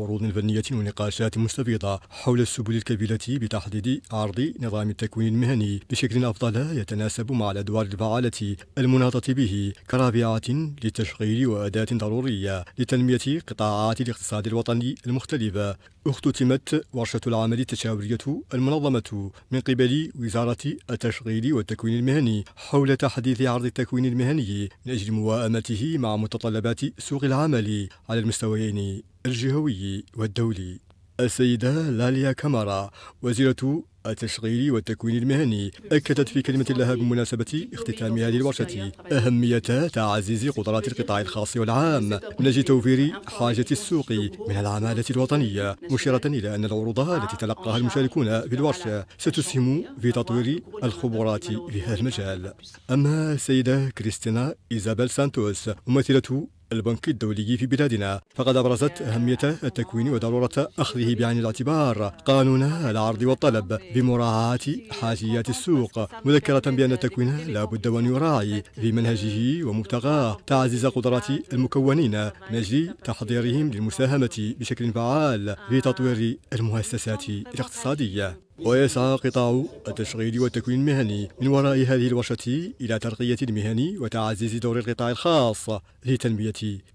عروض فنية ونقاشات مستفيضة حول السبل الكبيرة بتحديد عرض نظام التكوين المهني بشكل أفضل يتناسب مع الأدوار الفعالة المناطة به كرابعة للتشغيل وأداة ضرورية لتنمية قطاعات الاقتصاد الوطني المختلفة اختتمت ورشة العمل التشاورية المنظمة من قبل وزارة التشغيل والتكوين المهني حول تحديث عرض التكوين المهني من أجل مواءمته مع متطلبات سوق العمل على المستويين الجهوي والدولي السيدة لاليا كامارا وزيرة التشغيل والتكوين المهني أكدت في كلمة لها بمناسبة اختتام هذه الورشة أهمية تعزيز قدرات القطاع الخاص والعام من أجل توفير حاجة السوق من العمالة الوطنية مشيرة إلى أن العروض التي تلقاها المشاركون في الورشة ستسهم في تطوير الخبرات في هذا المجال أما السيدة كريستينا إيزابيل سانتوس ممثلة البنك الدولي في بلادنا فقد أبرزت أهمية التكوين وضرورة أخذه بعين الاعتبار قانون العرض والطلب بمراعاة حاجيات السوق مذكرة بأن التكوين لا بد وأن يراعي في منهجه ومبتغاه تعزيز قدرات المكونين من أجل تحضيرهم للمساهمة بشكل فعال في تطوير المؤسسات الاقتصادية ويسعى قطاع التشغيل والتكوين المهني من وراء هذه الورشة إلى ترقية المهن وتعزيز دور القطاع الخاص لتنمية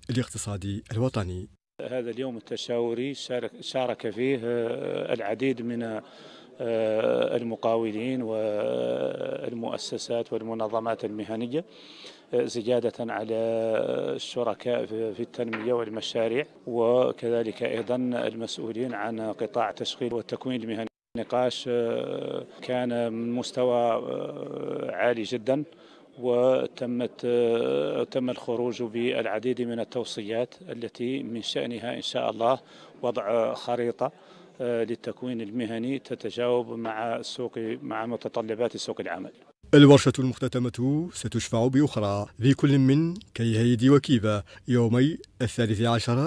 الاقتصاد الوطني هذا اليوم التشاوري شارك, شارك فيه آه، العديد من آه، المقاولين والمؤسسات والمنظمات المهنية آه، زيادة على الشركاء في التنمية والمشاريع وكذلك أيضا المسؤولين عن قطاع تشغيل والتكوين المهني نقاش آه، كان من مستوى آه، عالي جدا وتمت آه، تم الخروج بالعديد من التوصيات التي من شأنها إن شاء الله وضع خريطة للتكوين المهني تتجاوب مع السوق مع متطلبات سوق العمل. الورشة المختتمة ستشفع بأخرى في كل من كيهيدي وكيفا يومي الثالث عشر